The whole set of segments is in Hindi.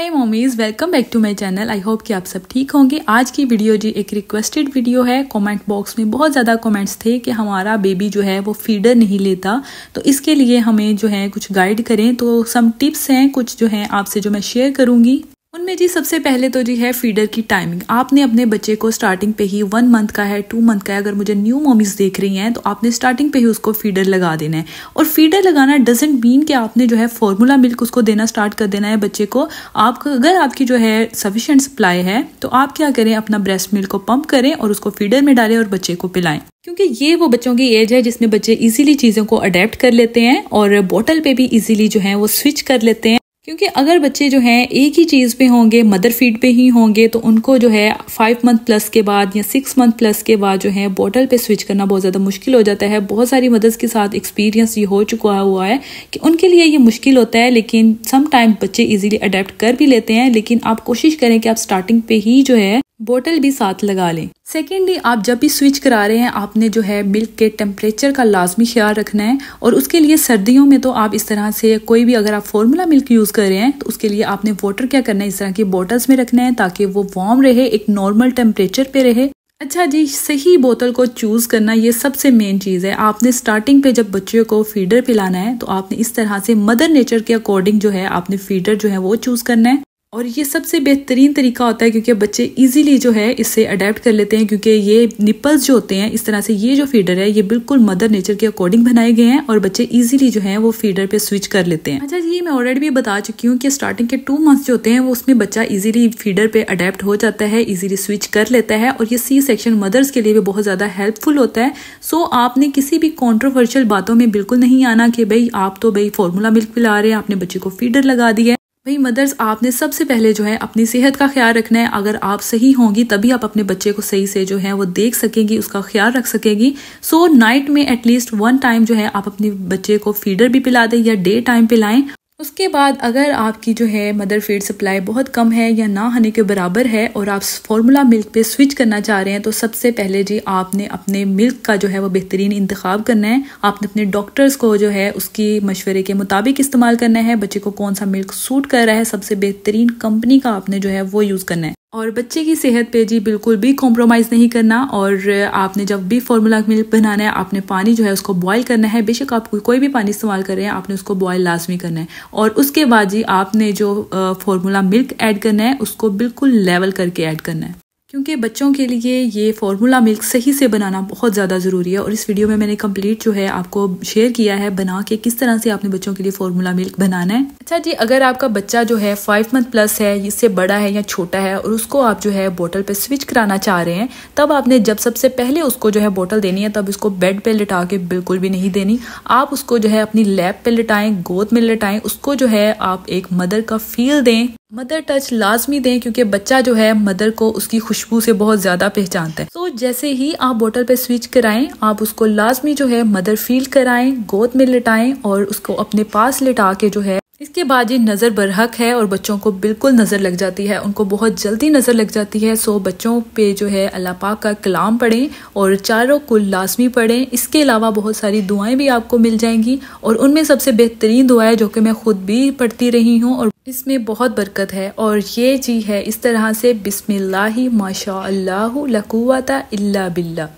है mommies welcome back to my channel I hope कि आप सब ठीक होंगे आज की वीडियो जी एक रिक्वेस्टेड वीडियो है कमेंट बॉक्स में बहुत ज़्यादा कमेंट्स थे कि हमारा बेबी जो है वो फीडर नहीं लेता तो इसके लिए हमें जो है कुछ गाइड करें तो सम टिप्स हैं कुछ जो हैं आपसे जो मैं शेयर करूंगी उनमें जी सबसे पहले तो जी है फीडर की टाइमिंग आपने अपने बच्चे को स्टार्टिंग पे ही वन मंथ का है टू मंथ का है अगर मुझे न्यू मॉमीज़ देख रही हैं तो आपने स्टार्टिंग पे ही उसको फीडर लगा देना है और फीडर लगाना डजेंट मीन कि आपने जो है फॉर्मूला मिल्क उसको देना स्टार्ट कर देना है बच्चे को आप अगर आपकी जो है सफिशेंट सप्लाई है तो आप क्या करें अपना ब्रेस्ट मिल्क को पंप करें और उसको फीडर में डालें और बच्चे को पिलाएं क्योंकि ये वो बच्चों की एज है जिसमें बच्चे इजीली चीज़ों को अडेप्ट कर लेते हैं और बोतल पे भी इजीली जो है वो स्विच कर लेते हैं क्योंकि अगर बच्चे जो हैं एक ही चीज़ पे होंगे मदर फीड पे ही होंगे तो उनको जो है फाइव मंथ प्लस के बाद या सिक्स मंथ प्लस के बाद जो है बॉटल पे स्विच करना बहुत ज़्यादा मुश्किल हो जाता है बहुत सारी मदर्स के साथ एक्सपीरियंस ये हो चुका हुआ है कि उनके लिए ये मुश्किल होता है लेकिन सम टाइम बच्चे ईजिली अडेप्ट कर भी लेते हैं लेकिन आप कोशिश करें कि आप स्टार्टिंग पे ही जो है बोतल भी साथ लगा लें सेकेंडली आप जब भी स्विच करा रहे हैं आपने जो है मिल्क के टेम्परेचर का लाजमी ख्याल रखना है और उसके लिए सर्दियों में तो आप इस तरह से कोई भी अगर आप फॉर्मूला मिल्क यूज़ कर रहे हैं तो उसके लिए आपने वाटर क्या करना है इस तरह की बॉटल्स में रखना है ताकि वो वार्म रहे एक नॉर्मल टेम्परेचर पे रहे अच्छा जी सही बोतल को चूज़ करना ये सबसे मेन चीज़ है आपने स्टार्टिंग पे जब बच्चे को फीडर पिलाना है तो आपने इस तरह से मदर नेचर के अकॉर्डिंग जो है आपने फीडर जो है वो चूज़ करना है और ये सबसे बेहतरीन तरीका होता है क्योंकि बच्चे इजीली जो है इससे अडेप्ट कर लेते हैं क्योंकि ये निपल्स जो होते हैं इस तरह से ये जो फीडर है ये बिल्कुल मदर नेचर के अकॉर्डिंग बनाए गए हैं और बच्चे इजीली जो है वो फीडर पे स्विच कर लेते हैं अच्छा ये मैं ऑलरेडी भी बता चुकी हूँ कि स्टार्टिंग के टू मंथ्स जो होते हैं वो उसमें बच्चा ईजिली फीडर पे अडेप्ट हो जाता है ईजिली स्विच कर लेता है और ये सी सेक्शन मदर्स के लिए भी बहुत ज़्यादा हेल्पफुल होता है सो आपने किसी भी कॉन्ट्रोवर्शियल बातों में बिल्कुल नहीं आना कि भाई आप तो भाई फॉर्मूला मिल्क पिला रहे हैं आपने बच्चे को फीडर लगा दी है भाई मदर्स आपने सबसे पहले जो है अपनी सेहत का ख्याल रखना है अगर आप सही होंगी तभी आप अपने बच्चे को सही से जो है वो देख सकेंगी उसका ख्याल रख सकेगी सो so, नाइट में एटलीस्ट वन टाइम जो है आप अपने बच्चे को फीडर भी पिला दें या डे टाइम पिलाएं उसके बाद अगर आपकी जो है मदर फीड सप्लाई बहुत कम है या ना होने के बराबर है और आप फार्मूला मिल्क पे स्विच करना चाह रहे हैं तो सबसे पहले जी आपने अपने मिल्क का जो है वो बेहतरीन इंतखब करना है आपने अपने डॉक्टर्स को जो है उसकी मशवरे के मुताबिक इस्तेमाल करना है बच्चे को कौन सा मिल्क सूट कर रहा है सबसे बेहतरीन कंपनी का आपने जो है वो यूज़ करना है और बच्चे की सेहत पे जी बिल्कुल भी कॉम्प्रोमाइज़ नहीं करना और आपने जब भी फॉर्मूला मिल्क बनाना है आपने पानी जो है उसको बॉयल करना है बेशक आप कोई भी पानी इस्तेमाल कर रहे हैं आपने उसको बॉयल लाजमी करना है और उसके बाद जी आपने जो फार्मूला मिल्क ऐड करना है उसको बिल्कुल लेवल करके ऐड करना है क्योंकि बच्चों के लिए ये फार्मूला मिल्क सही से बनाना बहुत ज़्यादा ज़रूरी है और इस वीडियो में मैंने कंप्लीट जो है आपको शेयर किया है बना के किस तरह से आपने बच्चों के लिए फार्मूला मिल्क बनाना है अच्छा जी अगर आपका बच्चा जो है फाइव मंथ प्लस है इससे बड़ा है या छोटा है और उसको आप जो है बोटल पर स्विच कराना चाह रहे हैं तब आपने जब सबसे पहले उसको जो है बोटल देनी है तब उसको बेड पर लिटा के बिल्कुल भी नहीं देनी आप उसको जो है अपनी लैब पर लिटाएँ गोद में लिटाएँ उसको जो है आप एक मदर का फील दें मदर टच लाजमी दें क्योंकि बच्चा जो है मदर को उसकी खुशबू से बहुत ज़्यादा पहचानता है तो so, जैसे ही आप बोतल पे स्विच कराएं आप उसको लाजमी जो है मदर फील कराएं गोद में लिटाएं और उसको अपने पास लिटा के जो है इसके बाद ये नज़र बरहक है और बच्चों को बिल्कुल नज़र लग जाती है उनको बहुत जल्दी नज़र लग जाती है सो बच्चों पे जो है अल्लाह पाक का कलाम पढ़ें और चारों को लाजमी पढ़ें इसके अलावा बहुत सारी दुआएं भी आपको मिल जाएंगी और उनमें सबसे बेहतरीन दुआ है जो कि मैं ख़ुद भी पढ़ती रही हूँ और इसमें बहुत बरकत है और ये जी है इस तरह से बिसमिल्ला माशा अल्लाह इल्ला बिल्ला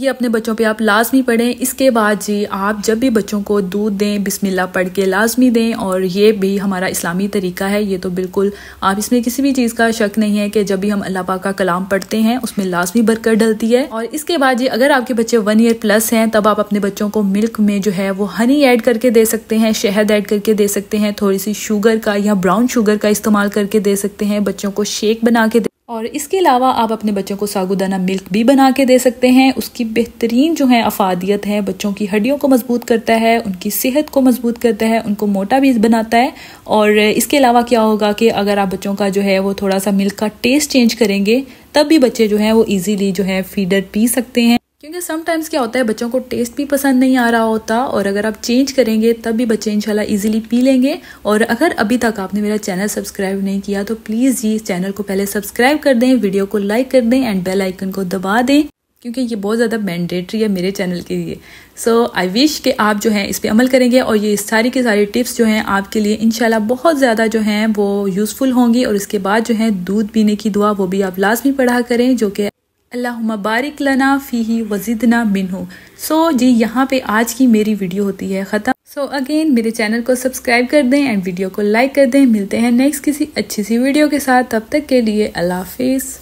ये अपने बच्चों पे आप लाजमी पढ़ें इसके बाद जी आप जब भी बच्चों को दूध दें बिस्मिल्लाह पढ़ के लाजमी दें और ये भी हमारा इस्लामी तरीका है ये तो बिल्कुल आप इसमें किसी भी चीज़ का शक नहीं है कि जब भी हम अल्लाह पाक का कलाम पढ़ते हैं उसमें लाजमी बरकत डलती है और इसके बाद जी अगर आपके बच्चे वन ईयर प्लस हैं तब आप अपने बच्चों को मिल्क में जो है वो हनी ऐड करके दे सकते हैं शहद ऐड करके दे सकते हैं थोड़ी सी शुगर का या ब्राउन शुगर का इस्तेमाल करके दे सकते हैं बच्चों को शेक बना के और इसके अलावा आप अपने बच्चों को सागुदाना मिल्क भी बना के दे सकते हैं उसकी बेहतरीन जो है अफादियत है बच्चों की हड्डियों को मजबूत करता है उनकी सेहत को मजबूत करता है उनको मोटा भी बनाता है और इसके अलावा क्या होगा कि अगर आप बच्चों का जो है वो थोड़ा सा मिल्क का टेस्ट चेंज करेंगे तब भी बच्चे जो हैं वो ईजिली जो है फीडर पी सकते हैं क्योंकि समटाइम्स क्या होता है बच्चों को टेस्ट भी पसंद नहीं आ रहा होता और अगर आप चेंज करेंगे तब भी बच्चे इंशाल्लाह इजीली पी लेंगे और अगर अभी तक आपने मेरा चैनल सब्सक्राइब नहीं किया तो प्लीज़ ये चैनल को पहले सब्सक्राइब कर दें वीडियो को लाइक कर दें एंड बेल आइकन को दबा दें क्योंकि ये बहुत ज़्यादा मैंडेटरी है मेरे चैनल के लिए सो आई विश कि आप जो हैं इस पर अमल करेंगे और ये सारी के सारी टिप्स जो हैं आपके लिए इनशाला बहुत ज़्यादा जो हैं वो यूज़फुल होंगी और इसके बाद जो है दूध पीने की दुआ वो भी आप लाजमी पढ़ा करें जो कि अल्लाह बारिक लना फ़ी वजीदना मिन हो सो जी यहाँ पे आज की मेरी वीडियो होती है ख़त्म सो अगेन मेरे चैनल को सब्सक्राइब कर दें एंड वीडियो को लाइक कर दें मिलते हैं नेक्स्ट किसी अच्छी सी वीडियो के साथ तब तक के लिए अल्लाह हाफिज़